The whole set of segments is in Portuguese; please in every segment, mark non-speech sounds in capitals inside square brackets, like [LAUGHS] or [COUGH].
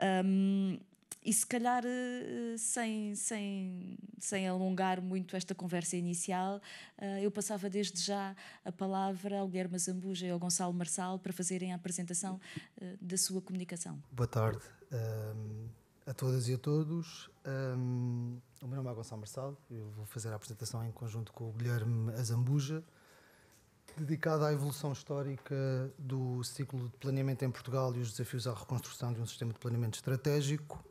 Um, e se calhar, eh, eh, sem, sem, sem alongar muito esta conversa inicial, ah, eu passava desde já a palavra ao Guilherme Zambuja e ao Gonçalo Marçal para fazerem a apresentação ah, da sua comunicação. Boa tarde um, a todas e a todos. Um, o meu nome é Gonçalo Marçal, eu vou fazer a apresentação em conjunto com o Guilherme Zambuja dedicado à evolução histórica do ciclo de planeamento em Portugal e os desafios à reconstrução de um sistema de planeamento estratégico.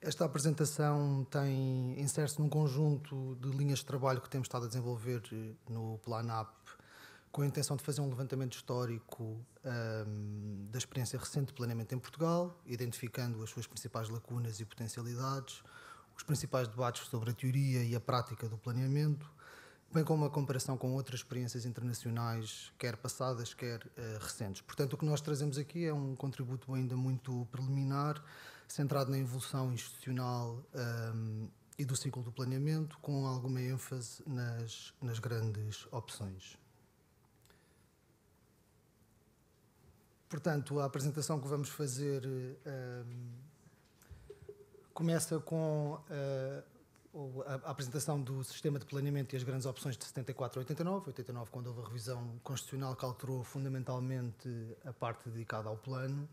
Esta apresentação tem insere-se num conjunto de linhas de trabalho que temos estado a desenvolver eh, no PlanAP, com a intenção de fazer um levantamento histórico um, ehm, da experiência recente de planeamento em Portugal, identificando as suas principais lacunas e potencialidades, os principais debates sobre a teoria e a prática do planeamento, bem como a comparação com outras experiências internacionais, quer passadas, quer uh, recentes. Portanto, o que nós trazemos aqui é um contributo ainda muito preliminar, centrado na evolução institucional um, ehm, e do ciclo do planeamento, com alguma ênfase nas, nas grandes opções. Portanto, a apresentação que vamos fazer um, ehm, começa com eh, a apresentação do sistema de planeamento e as grandes opções de 74 a 89, 89 quando houve a revisão constitucional que alterou fundamentalmente a parte dedicada ao plano.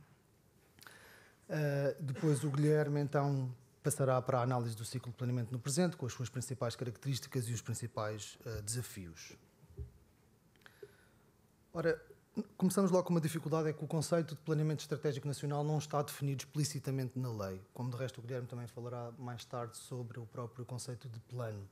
Uh, depois o Guilherme então passará para a análise do ciclo de planeamento no presente, com as suas principais características e os principais uh, desafios. Ora, Começamos logo com uma dificuldade, é que o conceito de planeamento estratégico nacional não está definido explicitamente na lei, como de resto o Guilherme também falará mais tarde sobre o próprio conceito de plano.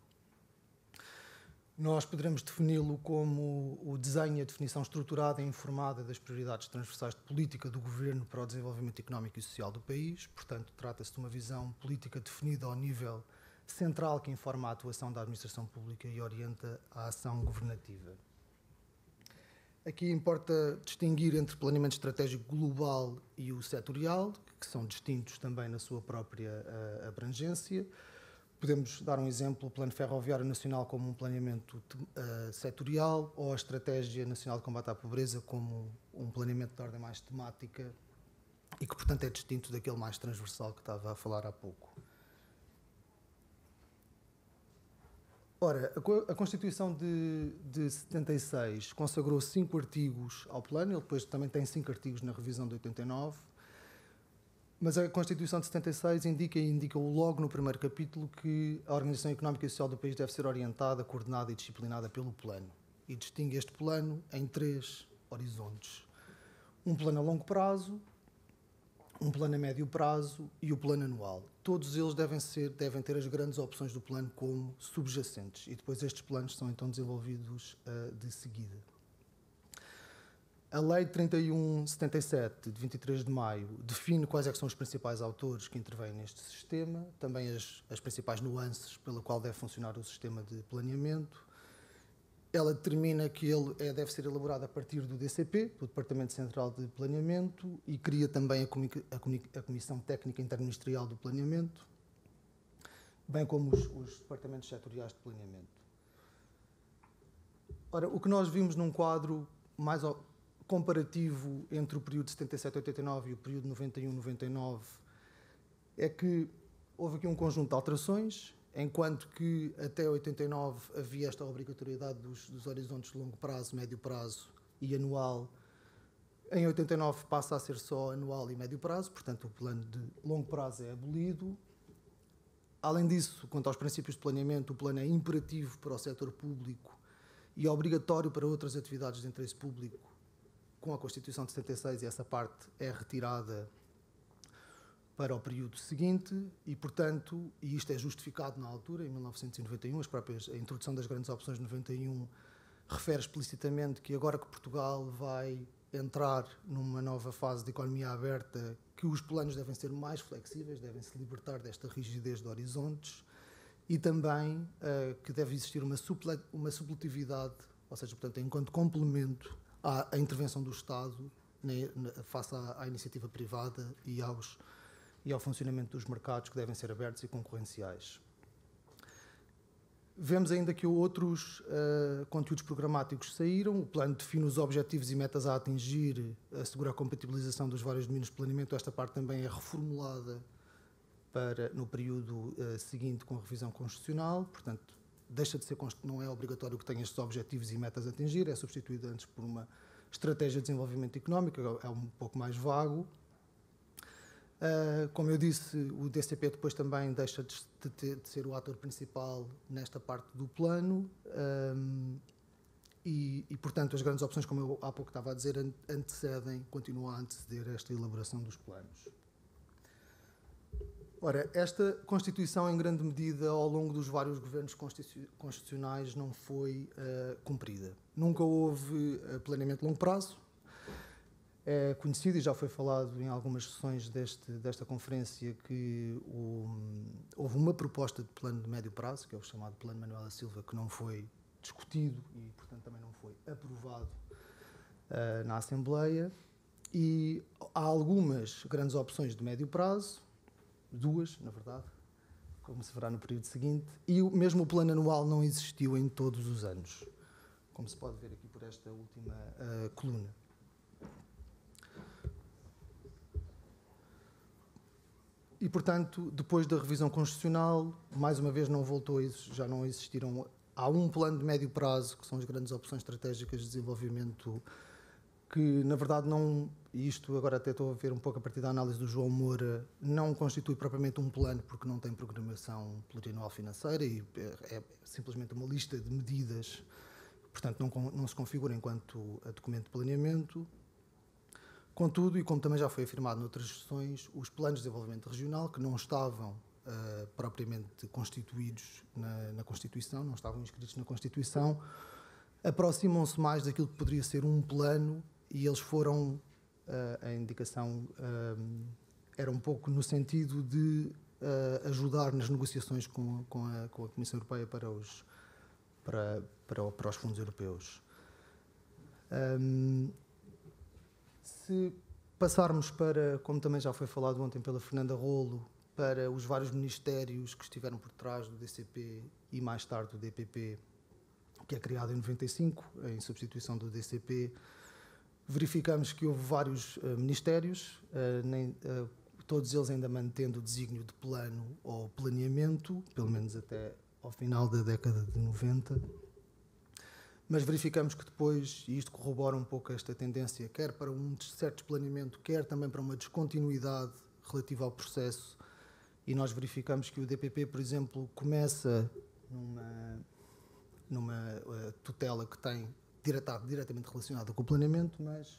Nós poderemos defini-lo como o desenho e a definição estruturada e informada das prioridades transversais de política do governo para o desenvolvimento económico e social do país. Portanto, trata-se de uma visão política definida ao nível central que informa a atuação da administração pública e orienta a ação governativa. Aqui importa distinguir entre planeamento estratégico global e o setorial, que são distintos também na sua própria eh, abrangência. Podemos dar um exemplo, o Plano Ferroviário Nacional como um planeamento uh, setorial ou a Estratégia Nacional de Combate à Pobreza como um planeamento de ordem mais temática e que, portanto, é distinto daquele mais transversal que estava a falar há pouco. Ora, a Constituição de, de 76 consagrou cinco artigos ao plano, ele depois também tem cinco artigos na revisão de 89, mas a Constituição de 76 indica e indica logo no primeiro capítulo que a organização económica e social do país deve ser orientada, coordenada e disciplinada pelo plano. E distingue este plano em três horizontes: um plano a longo prazo, um plano a médio prazo e o plano anual. Todos eles devem, ser, devem ter as grandes opções do plano como subjacentes e depois estes planos são então desenvolvidos uh, de seguida. A Lei 3177, de 23 de maio, define quais é são os principais autores que intervêm neste sistema, também as, as principais nuances pela qual deve funcionar o sistema de planeamento, ela determina que ele é, deve ser elaborado a partir do DCP, do Departamento Central de Planeamento, e cria também a, a Comissão Técnica Interministerial do Planeamento, bem como os, os Departamentos Setoriais de Planeamento. Ora, o que nós vimos num quadro mais comparativo entre o período 77-89 e o período 91-99 é que houve aqui um conjunto de alterações enquanto que até 89 havia esta obrigatoriedade dos, dos horizontes de longo prazo, médio prazo e anual. Em 89 passa a ser só anual e médio prazo, portanto o plano de longo prazo é abolido. Além disso, quanto aos princípios de planeamento, o plano é imperativo para o setor público e obrigatório para outras atividades de interesse público. Com a Constituição de 76 e essa parte é retirada para o período seguinte e, portanto, e isto é justificado na altura, em 1991, as próprias, a introdução das grandes opções de 91 refere explicitamente que agora que Portugal vai entrar numa nova fase de economia aberta, que os planos devem ser mais flexíveis, devem se libertar desta rigidez de horizontes e também uh, que deve existir uma, suple, uma supletividade, ou seja, portanto, enquanto complemento à, à intervenção do Estado né, face à, à, iniciativa privada e aos e ao funcionamento dos mercados que devem ser abertos e concorrenciais. Vemos ainda que outros uh, conteúdos programáticos saíram. O plano define os objetivos e metas a atingir, assegura a compatibilização dos vários domínios de planeamento. Esta parte também é reformulada para no período uh, seguinte com a revisão constitucional. Portanto, deixa de ser não é obrigatório que tenha estes objetivos e metas a atingir, é substituído antes por uma estratégia de desenvolvimento económico, é um pouco mais vago. Uh, como eu disse, o DCP depois também deixa de, de, de ser o ator principal nesta parte do plano um, e, e, portanto, as grandes opções, como eu há pouco estava a dizer, antecedem, continuam a anteceder esta elaboração dos planos. Ora, esta Constituição, em grande medida, ao longo dos vários governos constitucionais, não foi uh, cumprida. Nunca houve ah, planeamento de longo prazo, é conhecido e já foi falado em algumas sessões deste, desta conferência que o, houve uma proposta de plano de médio prazo, que é o chamado Plano Manuel da Silva, que não foi discutido e, portanto, também não foi aprovado uh, na Assembleia. E há algumas grandes opções de médio prazo, duas, na verdade, como se verá no período seguinte, e o, mesmo o plano anual não existiu em todos os anos, como se pode ver aqui por esta última uh, coluna. E, portanto, depois da revisão constitucional, mais uma vez não voltou a isso, já não existiram. Há um plano de médio prazo, que são as grandes opções estratégicas de desenvolvimento, que na verdade não, e isto agora até estou a ver um pouco a partir da análise do João Moura, não constitui propriamente um plano, porque não tem programação plurianual financeira e é, é simplesmente uma lista de medidas, portanto não, não se configura enquanto documento de planeamento, Contudo, e como também já foi afirmado noutras sessões, os planos de desenvolvimento regional, que não estavam uh, propriamente constituídos na, na, Constituição, não estavam inscritos na Constituição, aproximam-se mais daquilo que poderia ser um plano e eles foram, uh, a indicação uh, era um pouco no sentido de ajudar nas negociações com, com, a, com, a, Comissão Europeia para os, para, para, para os fundos europeus. Um, ehm, se passarmos para, como também já foi falado ontem pela Fernanda Rolo, para os vários ministérios que estiveram por trás do DCP e mais tarde do DPP, que é criado em 95, em substituição do DCP, verificamos que houve vários uh, ministérios, uh, nem, uh, todos eles ainda mantendo o desígnio de plano ou planeamento, pelo menos até ao final da década de 90 mas verificamos que depois, e isto corrobora um pouco esta tendência, quer para um certo planeamento, quer também para uma descontinuidade relativa ao processo, e nós verificamos que o DPP, por exemplo, começa numa, numa eh, tutela que tem direta, diretamente relacionada com o planeamento, mas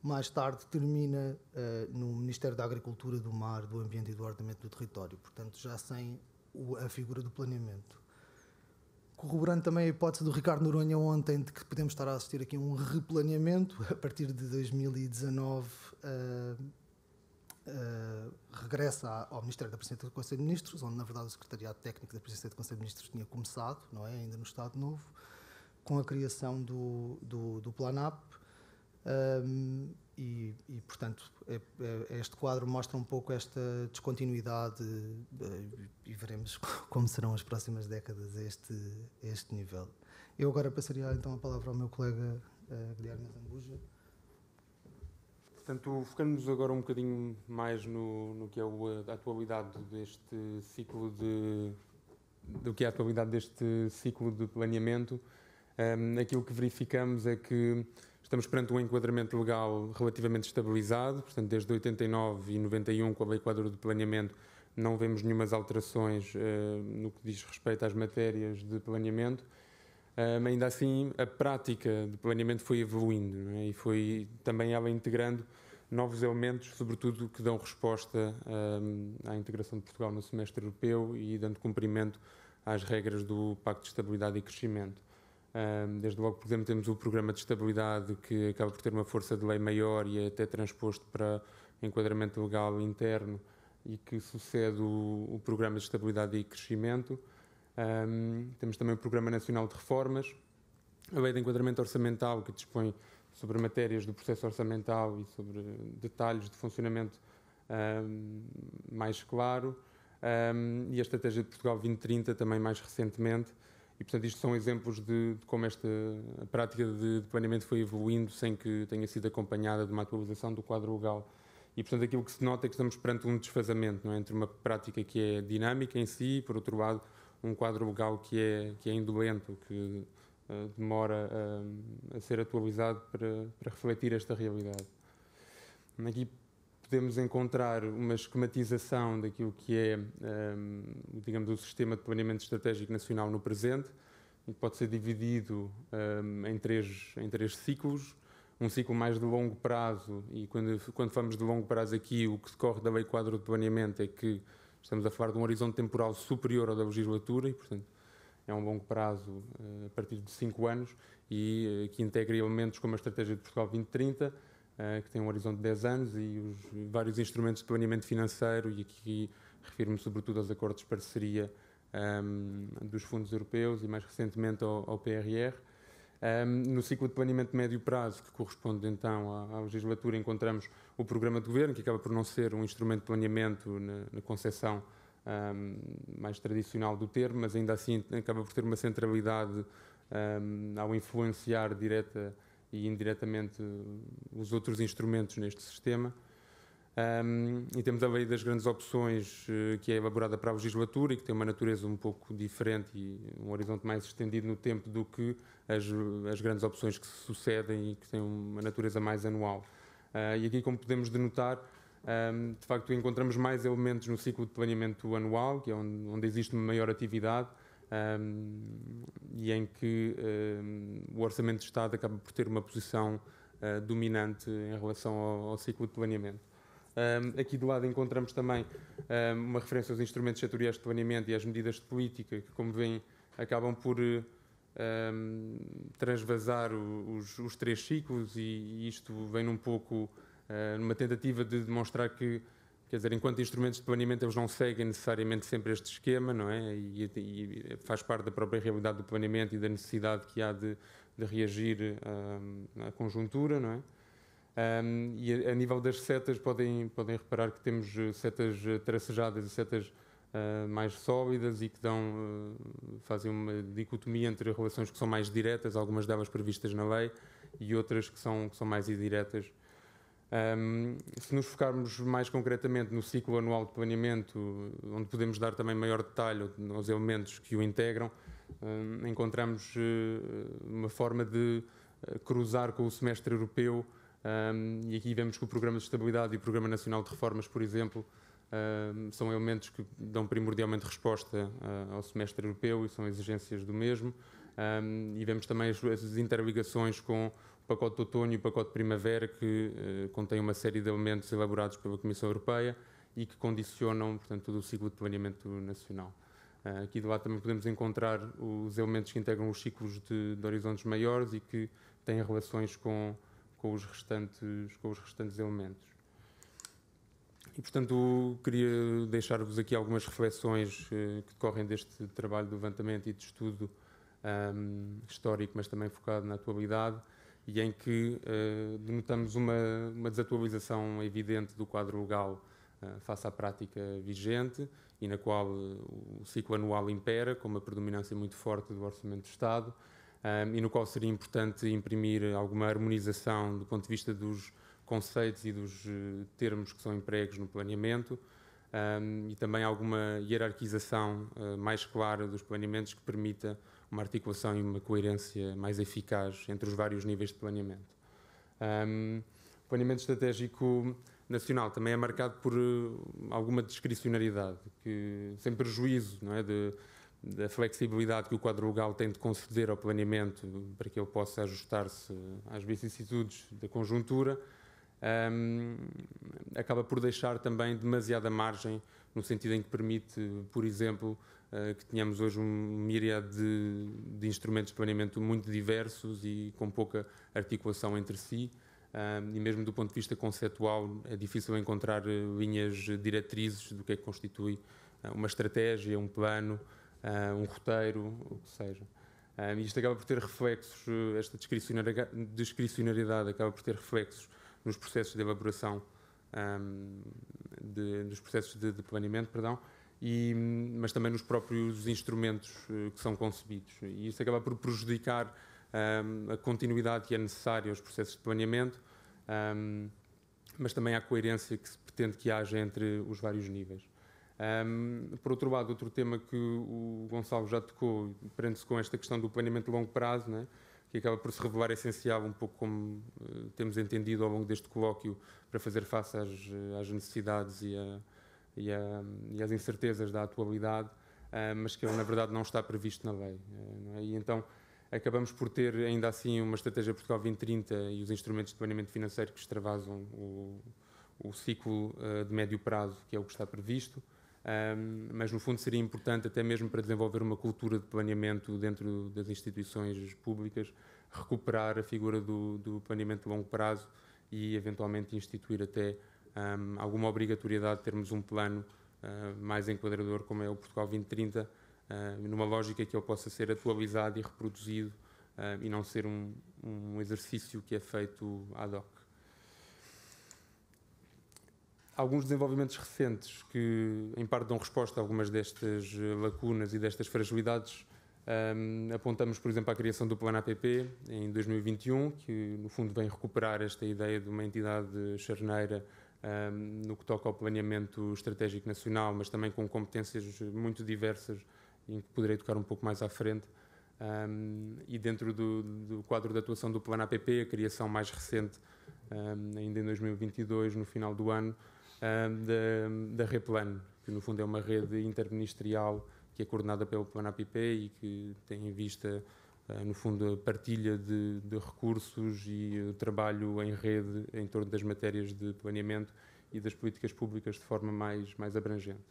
mais tarde termina uh, no Ministério da Agricultura, do Mar, do Ambiente e do Ordenamento do Território, portanto já sem o, a figura do planeamento corroborando também a hipótese do Ricardo Noronha ontem de que podemos estar a assistir aqui a um replaneamento [LAUGHS] a partir de 2019 uh, uh, regressa ao Ministério da Presidência do Conselho de Ministros, onde na verdade o Secretariado Técnico da Presidência do Conselho de Ministros tinha começado, não é, ainda no Estado Novo, com a criação do, do, do PlanAP. Um, ehm, e, e, portanto, é, é, este quadro mostra um pouco esta descontinuidade eh, e veremos [LAUGHS] como serão as próximas décadas a este, a este nível. Eu agora passaria então a palavra ao meu colega eh, Guilherme Zambuja. Portanto, focando-nos agora um bocadinho mais no, no que é a atualidade deste ciclo de do que é a atualidade deste ciclo de planeamento, um, ehm, aquilo que verificamos é que Estamos perante um enquadramento legal relativamente estabilizado, portanto, desde 89 e 91, com a Lei Quadro de Planeamento, não vemos nenhumas alterações eh, no que diz respeito às matérias de planeamento. Uh, ainda assim, a prática de planeamento foi evoluindo é? e foi também ela integrando novos elementos, sobretudo que dão resposta um, à integração de Portugal no semestre europeu e dando cumprimento às regras do Pacto de Estabilidade e Crescimento. Desde logo, por exemplo, temos o programa de estabilidade que acaba por ter uma força de lei maior e é até transposto para enquadramento legal interno e que sucede o, programa de estabilidade e crescimento. temos também o Programa Nacional de Reformas, a Lei de Enquadramento Orçamental, que dispõe sobre matérias do processo orçamental e sobre detalhes de funcionamento mais claro, e a Estratégia de Portugal 2030, também mais recentemente e, portanto, isto são exemplos de, de como esta prática de, de, planeamento foi evoluindo sem que tenha sido acompanhada de uma atualização do quadro legal. E, portanto, aquilo que se nota é que estamos perante um desfazamento é? entre uma prática que é dinâmica em si e, por outro lado, um quadro legal que é, que é indolento, que uh, demora uh, a ser atualizado para, para refletir esta realidade. Aqui podemos encontrar uma esquematização daquilo que é, ehm, digamos, o sistema de planeamento estratégico nacional no presente, que pode ser dividido ehm, em, três, em três ciclos. Um ciclo mais de longo prazo, e quando, quando falamos de longo prazo aqui, o que decorre da Lei Quadro de Planeamento é que estamos a falar de um horizonte temporal superior ao da legislatura e, portanto, é um longo prazo eh, a partir de cinco anos e eh, que integra elementos como a Estratégia de Portugal 2030 eh, que tem um horizonte de 10 anos e os vários instrumentos de planeamento financeiro, e aqui refiro-me sobretudo aos acordos de parceria um, ehm, dos fundos europeus e mais recentemente ao, ao PRR. Um, ehm, no ciclo de planeamento de médio prazo, que corresponde então à, à, legislatura, encontramos o programa de governo, que acaba por não ser um instrumento de planeamento na, na concepção um, ehm, mais tradicional do termo, mas ainda assim acaba por ter uma centralidade ao influenciar direta e indiretamente eh, os outros instrumentos neste sistema. Um, e temos a lei das grandes opções eh, que é elaborada para a legislatura e que tem uma natureza um pouco diferente e um horizonte mais estendido no tempo do que as, as grandes opções que se sucedem e que têm uma natureza mais anual. Uh, e aqui, como podemos denotar, um, de facto encontramos mais elementos no ciclo de planeamento anual, que é onde, onde existe uma maior atividade, um, e em que um, o Orçamento de Estado acaba por ter uma posição uh, dominante em relação ao, ao ciclo de planeamento. Um, aqui do lado encontramos também uma referência aos instrumentos setoriais de planeamento e às medidas de política, que, como veem, acabam por uh, transvasar o, os, os, três ciclos, e, e, isto vem um pouco uh, numa tentativa de demonstrar que Quer dizer, enquanto instrumentos de planeamento eles não seguem necessariamente sempre este esquema, não é? E, e faz parte da própria realidade do planeamento e da necessidade que há de, de reagir ah, à, conjuntura, não é? Um, e a, a, nível das setas, podem, podem reparar que temos eh, setas eh, tracejadas e setas uh, mais sólidas e que dão, uh, fazem uma dicotomia entre relações que são mais diretas, algumas delas previstas na lei, e outras que são, que são mais indiretas, um, se nos focarmos mais concretamente no ciclo anual de planeamento, onde podemos dar também maior detalhe aos elementos que o integram, um, encontramos uh, uma forma de uh, cruzar com o semestre europeu. Um, e aqui vemos que o Programa de Estabilidade e o Programa Nacional de Reformas, por exemplo, são elementos que dão primordialmente resposta ao semestre europeu e são exigências do mesmo um, e vemos também as, as interligações com o pacote de outono e o pacote de primavera, que uh, contém uma série de elementos elaborados pela Comissão Europeia e que condicionam, portanto, todo o ciclo de planeamento nacional. Uh, aqui de lá também podemos encontrar os elementos que integram os ciclos de, de horizontes maiores e que têm relações com, com, os, restantes, com os restantes elementos. E, portanto, queria deixar-vos aqui algumas reflexões eh, que decorrem deste trabalho de levantamento e de estudo um, histórico, mas também focado na atualidade, e em que uh, denotamos uma, uma, desatualização evidente do quadro legal uh, face à prática vigente e na qual uh, o ciclo anual impera, com uma predominância muito forte do Orçamento do Estado, um, e no qual seria importante imprimir alguma harmonização do ponto de vista dos conceitos e dos termos que são empregos no planeamento. Um, e também alguma hierarquização mais clara dos planeamentos que permita uma articulação e uma coerência mais eficaz entre os vários níveis de planeamento. Um, o planeamento estratégico nacional também é marcado por eh, alguma discricionariedade, que, sem prejuízo não é, de, da flexibilidade que o quadro legal tem de conceder ao planeamento para que ele possa ajustar-se às vicissitudes da conjuntura, um, acaba por deixar também demasiada margem, no sentido em que permite, por exemplo, eh, que tínhamos hoje um miríade de, de, instrumentos de planeamento muito diversos e com pouca articulação entre si. Eh, e mesmo do ponto de vista conceptual é difícil encontrar eh, linhas diretrizes do que é que constitui uma estratégia, um plano, um roteiro, o que seja. Um, isto acaba por ter reflexos, esta discricionariedade acaba por ter reflexos nos processos de elaboração, um, de, nos processos de, de planeamento, perdão, e, mas também nos próprios instrumentos eh, que são concebidos. E isso acaba por prejudicar um, ehm, a continuidade que é necessária aos processos de planeamento, um, ehm, mas também à coerência que se pretende que haja entre os vários níveis. Um, ehm, por outro lado, outro tema que o Gonçalo já tocou, prende-se com esta questão do planeamento de longo prazo, né, que acaba por se revelar essencial, um pouco como uh, temos entendido ao longo deste colóquio, para fazer face às, às necessidades e a e, a, e as incertezas da atualidade, ah, mas que ele, na verdade, não está previsto na lei. Ah, é? E então acabamos por ter, ainda assim, uma estratégia Portugal 2030 e os instrumentos de planeamento financeiro que extravasam o, o ciclo ah, de médio prazo, que é o que está previsto. Um, mas no fundo seria importante até mesmo para desenvolver uma cultura de planeamento dentro das instituições públicas, recuperar a figura do, do planeamento de longo prazo e eventualmente instituir até um, alguma obrigatoriedade de termos um plano uh, mais enquadrador, como é o Portugal 2030, uh, ah, numa lógica que ele possa ser atualizado e reproduzido uh, e não ser um, um, exercício que é feito ad hoc. Alguns desenvolvimentos recentes que, em parte, dão resposta a algumas destas lacunas e destas fragilidades. Um, apontamos, por exemplo, à criação do Plano APP em 2021, que, no fundo, vem recuperar esta ideia de uma entidade charneira um, no que toca ao planeamento estratégico nacional, mas também com competências muito diversas, em que poderei tocar um pouco mais à frente. Um, e dentro do, do, quadro de atuação do Plano APP, a criação mais recente, um, ainda em 2022, no final do ano, da, da Replan, que no fundo é uma rede interministerial que é coordenada pelo Plano APP e que tem em vista eh, no fundo, a partilha de, de, recursos e o trabalho em rede em torno das matérias de planeamento e das políticas públicas de forma mais, mais abrangente.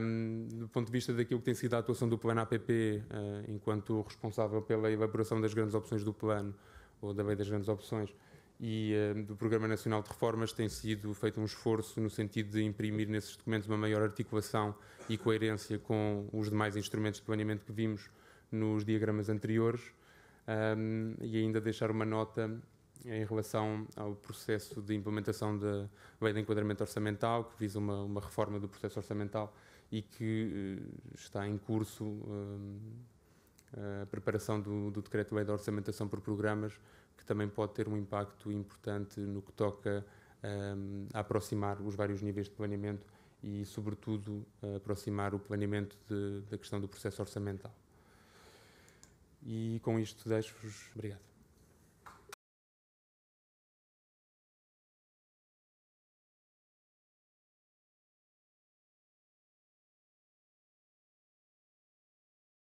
Um, do ponto de vista daquilo que tem sido a atuação do Plano APP, uh, eh, enquanto responsável pela elaboração das grandes opções do Plano, ou da Lei das Grandes Opções, e uh, do Programa Nacional de Reformas, tem sido feito um esforço no sentido de imprimir nesses documentos uma maior articulação e coerência com os demais instrumentos de planeamento que vimos nos diagramas anteriores um, e ainda deixar uma nota em relação ao processo de implementação da lei de enquadramento orçamental, que visa uma, uma reforma do processo orçamental e que uh, está em curso a preparação do, do decreto-lei da orçamentação por programas, que também pode ter um impacto importante no que toca um, a aproximar os vários níveis de planeamento e, sobretudo, aproximar o planeamento de, da questão do processo orçamental. E com isto deixo-vos. Obrigado.